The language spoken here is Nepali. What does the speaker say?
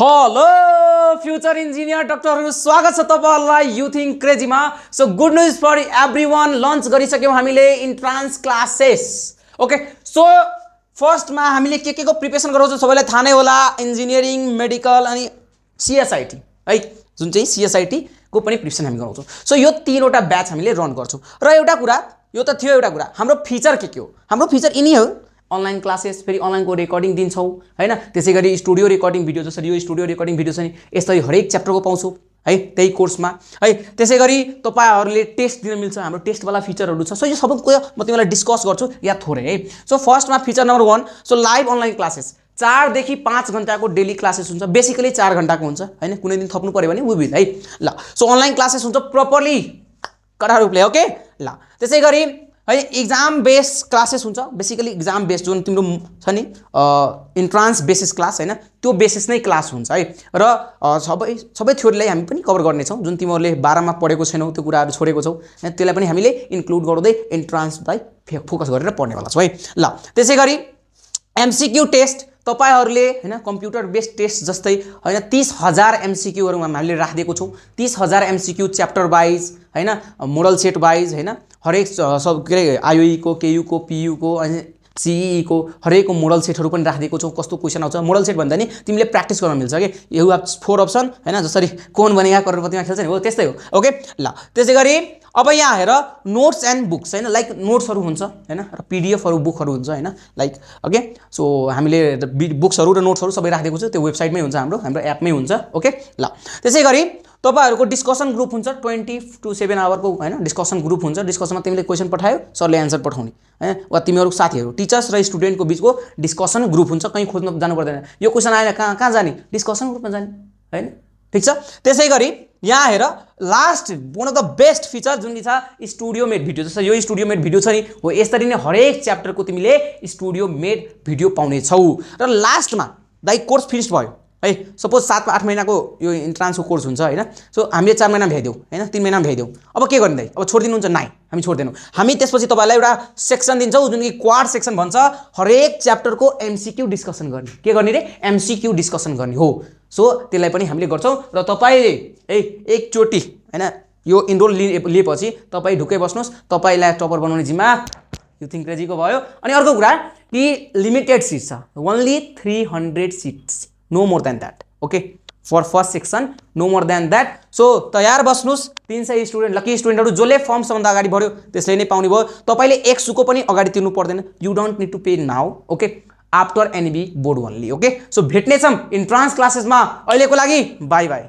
हेलो फ्युचर इन्जिनियर डक्टरहरू स्वागत छ तपाईँहरूलाई यु थिङ्क क्रेजीमा so good news for everyone launch गरिसक्यौँ हामीले इन्ट्रान्स क्लासेस ओके सो फर्स्टमा हामीले के के को प्रिपेरेसन गराउँछौँ सबैलाई थाहा नै होला इन्जिनियरिङ मेडिकल अनि सिएसआइटी है जुन चाहिँ सिएसआइटीको पनि प्रिपेसन हामी गराउँछौँ सो यो तिनवटा ब्याच हामीले रन गर्छौँ र एउटा कुरा यो त थियो एउटा कुरा हाम्रो फिचर के के हो हाम्रो फिचर यिनी हो अनलाइन क्लासेस फेरि अनलाइनको रेकर्डिङ दिन्छौँ होइन त्यसै गरी स्टुडियो रेकर्डिङ भिडियो जसरी यो स्टुडियो रेकर्डिङ भिडियो छ नि यस्तै हरेक च्याप्टरको पाउँछौँ है त्यही कोर्समा है त्यसै गरी तपाईँहरूले टेस्ट दिन मिल्छ हाम्रो टेस्टवाला फिचरहरू छ सो यो सबै कुरा म तिमीलाई डिस्कस गर्छु या थोरै है सो फर्स्टमा feature number one so live online classes चारदेखि पाँच घन्टाको डेली क्लासेस हुन्छ बेसिकली चार घन्टाको हुन्छ होइन कुनै दिन थप्नु पऱ्यो भने विल है ल सो अनलाइन क्लासेस हुन्छ प्रपरली कडा रूपले ओके ल त्यसै गरी है इक्जाम बेस क्लासेस हुन्छ बेसिकली इक्जाम बेस जुन तिम्रो छ नि इन्ट्रान्स बेसिस क्लास होइन त्यो बेसिस नै क्लास हुन्छ है र सबै सबै थ्योरीलाई हामी पनि कभर गर्नेछौँ जुन तिमीहरूले बाह्रमा पढेको छैनौ त्यो कुराहरू छोडेको छौ होइन त्यसलाई पनि हामीले इन्क्लुड गराउँदै इन्ट्रान्सलाई फे फोकस गरेर पढ्नेवाला छौँ है ल त्यसै गरी एमसिक्यू टेस्ट तपाईँहरूले होइन कम्प्युटर बेस्ड टेस्ट जस्तै होइन तिस हजार एमसिक्यूहरूमा हामीले राखिदिएको छौँ तिस हजार एमसिक्यू च्याप्टर वाइज होइन मोडल सेट वाइज होइन हरेक सब के अरे आइओईको केयुको पियुको अनि सिइको हरेकको मोडल सेटहरू पनि राखिदिएको छौँ कस्तो क्वेसन आउँछ मोडल सेट भन्दा नि तिमीले प्र्याक्टिस गर्न मिल्छ कि यु हेभ फोर अप्सन होइन जसरी कोन बनेगा करोडपतिमा खेल्छ नि हो त्यस्तै हो ओके ल त्यसै गरी अब यहाँ हेर नोट्स एन्ड बुक्स होइन लाइक नोट्सहरू हुन्छ होइन र पिडिएफहरू बुकहरू हुन्छ होइन लाइक ओके सो हामीले बुक्सहरू र नोट्सहरू सबै राखेको छ त्यो वेबसाइटमै हुन्छ हाम्रो हाम्रो एपमै हुन्छ ओके ल त्यसै गरी तपाईँहरूको डिस्कसन ग्रुप हुन्छ ट्वेन्टी टु सेभेन आवरको होइन डिस्कसन ग्रुप हुन्छ डिस्कसनमा तिमीले क्वेसन पठायो सरले एन्सर पठाउने होइन वा तिमीहरू साथीहरू टिचर्स र स्टुडेन्टको बिचको डिस्कसन ग्रुप हुन्छ कहीँ खोज्न जानु पर्दैन यो क्वेसन आएन कहाँ कहाँ जाने डिस्कसन ग्रुपमा जाने होइन ठिक छ त्यसै गरी यहाँ हेर last one of the best feature जुन छ स्टुडियो मेड भिडियो जस्तो यो स्टुडियो मेड भिडियो छ नि हो यसरी नै हरेक च्याप्टरको तिमीले स्टुडियो मेड भिडियो पाउने छौ र लास्टमा दाइ कोर्स फिनिस्ड भयो है सपोज सातमा आठ महिनाको यो इन्ट्रान्सको कोर्स हुन्छ होइन सो हामीले चार महिना भ्याइदेऊ होइन तिन महिना भ्याइदेऊ अब के गर्ने अब छोडिदिनुहुन्छ नाइ हामी छोडिदिनु हामी त्यसपछि तपाईँलाई एउटा सेक्सन दिन्छौँ जुन कि क्वाड सेक्सन भन्छ हरेक च्याप्टरको एमसिक्यू डिस्कसन गर्ने के गर्ने रे एमसिक्यू डिस्कसन गर्ने हो सो त्यसलाई पनि हामीले गर्छौँ र तपाईँले है एकचोटि होइन यो इनरोल लिएपछि तपाईँ ढुक्कै बस्नुहोस् तपाईँलाई टपर बनाउने जिम्मा यो थिङ्क्रेजीको भयो अनि अर्को कुरा कि लिमिटेड सिट छ only three hundred seats no more than that okay for first section no more than that so तयार बस्नुहोस् तिन सय स्टुडेन्ट लकी स्टुडेन्टहरू जसले फर्म फर्मसम्म अगाडि बढ्यो त्यसले नै पाउने भयो तपाईँले एक सुको पनि अगाडि तिर्नु पर्दैन you don't need to pay now okay after NB board only okay so भेट्नेछौँ इन्ट्रान्स क्लासेसमा अहिलेको लागि बाई बाई